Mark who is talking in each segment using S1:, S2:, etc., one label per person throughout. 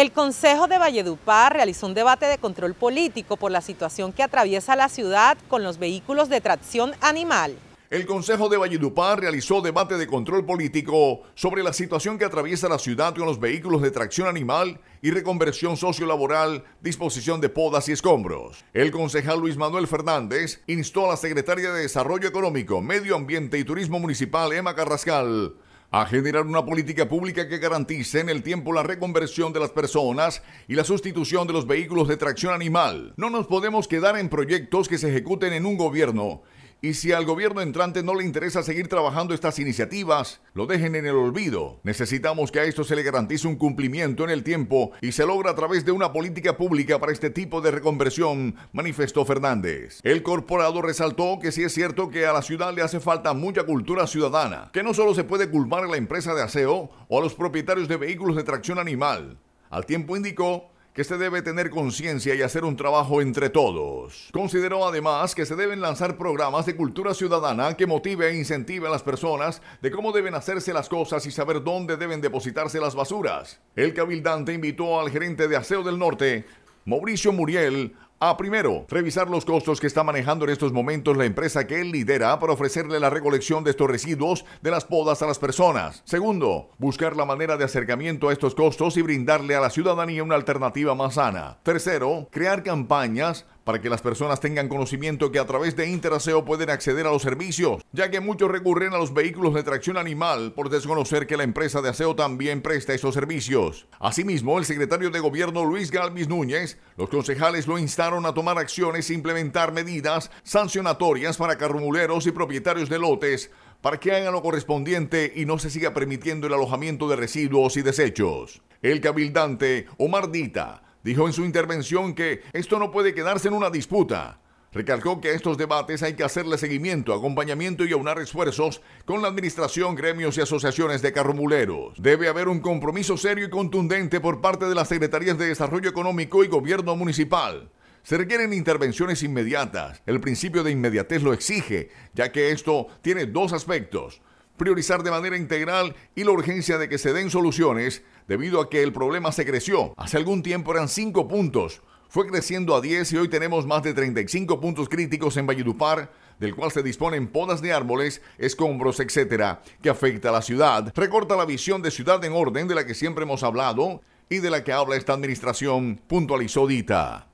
S1: El Consejo de Valledupar realizó un debate de control político por la situación que atraviesa la ciudad con los vehículos de tracción animal.
S2: El Consejo de Valledupar realizó debate de control político sobre la situación que atraviesa la ciudad con los vehículos de tracción animal y reconversión sociolaboral, disposición de podas y escombros. El concejal Luis Manuel Fernández instó a la secretaria de Desarrollo Económico, Medio Ambiente y Turismo Municipal, Emma Carrascal, a generar una política pública que garantice en el tiempo la reconversión de las personas y la sustitución de los vehículos de tracción animal. No nos podemos quedar en proyectos que se ejecuten en un gobierno y si al gobierno entrante no le interesa seguir trabajando estas iniciativas, lo dejen en el olvido. Necesitamos que a esto se le garantice un cumplimiento en el tiempo y se logra a través de una política pública para este tipo de reconversión, manifestó Fernández. El corporado resaltó que sí es cierto que a la ciudad le hace falta mucha cultura ciudadana, que no solo se puede culpar a la empresa de aseo o a los propietarios de vehículos de tracción animal. Al tiempo indicó que se debe tener conciencia y hacer un trabajo entre todos. Consideró además que se deben lanzar programas de cultura ciudadana que motive e incentive a las personas de cómo deben hacerse las cosas y saber dónde deben depositarse las basuras. El cabildante invitó al gerente de Aseo del Norte, Mauricio Muriel, a primero, revisar los costos que está manejando en estos momentos la empresa que él lidera para ofrecerle la recolección de estos residuos de las podas a las personas. Segundo, buscar la manera de acercamiento a estos costos y brindarle a la ciudadanía una alternativa más sana. Tercero, crear campañas para que las personas tengan conocimiento que a través de Interaseo pueden acceder a los servicios, ya que muchos recurren a los vehículos de tracción animal por desconocer que la empresa de aseo también presta esos servicios. Asimismo, el secretario de Gobierno Luis Galvis Núñez, los concejales lo instaron a tomar acciones e implementar medidas sancionatorias para carromuleros y propietarios de lotes para que hagan lo correspondiente y no se siga permitiendo el alojamiento de residuos y desechos. El cabildante Omar Dita dijo en su intervención que esto no puede quedarse en una disputa. Recalcó que a estos debates hay que hacerle seguimiento, acompañamiento y aunar esfuerzos con la administración, gremios y asociaciones de carromuleros. Debe haber un compromiso serio y contundente por parte de las Secretarías de Desarrollo Económico y Gobierno Municipal. Se requieren intervenciones inmediatas. El principio de inmediatez lo exige, ya que esto tiene dos aspectos priorizar de manera integral y la urgencia de que se den soluciones debido a que el problema se creció. Hace algún tiempo eran 5 puntos, fue creciendo a 10 y hoy tenemos más de 35 puntos críticos en Valledupar, del cual se disponen podas de árboles, escombros, etcétera, que afecta a la ciudad, recorta la visión de ciudad en orden de la que siempre hemos hablado y de la que habla esta administración, puntualizó Dita.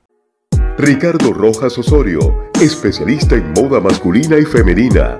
S1: Ricardo Rojas Osorio, especialista en moda masculina y femenina